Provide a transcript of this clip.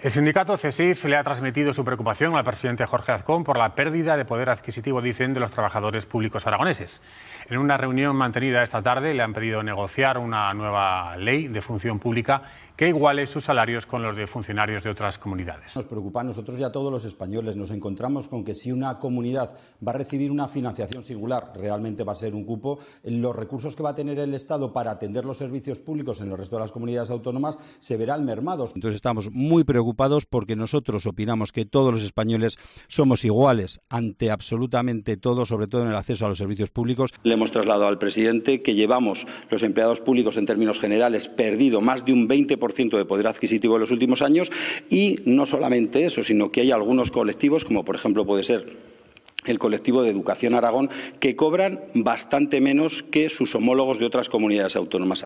El sindicato CESIF le ha transmitido su preocupación al presidente Jorge Azcón por la pérdida de poder adquisitivo, dicen, de los trabajadores públicos aragoneses. En una reunión mantenida esta tarde le han pedido negociar una nueva ley de función pública que iguale sus salarios con los de funcionarios de otras comunidades. Nos preocupa a nosotros y a todos los españoles. Nos encontramos con que si una comunidad va a recibir una financiación singular, realmente va a ser un cupo, los recursos que va a tener el Estado para atender los servicios públicos en el resto de las comunidades autónomas se verán mermados. Entonces estamos muy preocupados porque nosotros opinamos que todos los españoles somos iguales ante absolutamente todo, sobre todo en el acceso a los servicios públicos. Le hemos trasladado al presidente que llevamos los empleados públicos en términos generales perdido más de un 20% de poder adquisitivo en los últimos años y no solamente eso, sino que hay algunos colectivos, como por ejemplo puede ser el colectivo de Educación Aragón, que cobran bastante menos que sus homólogos de otras comunidades autónomas.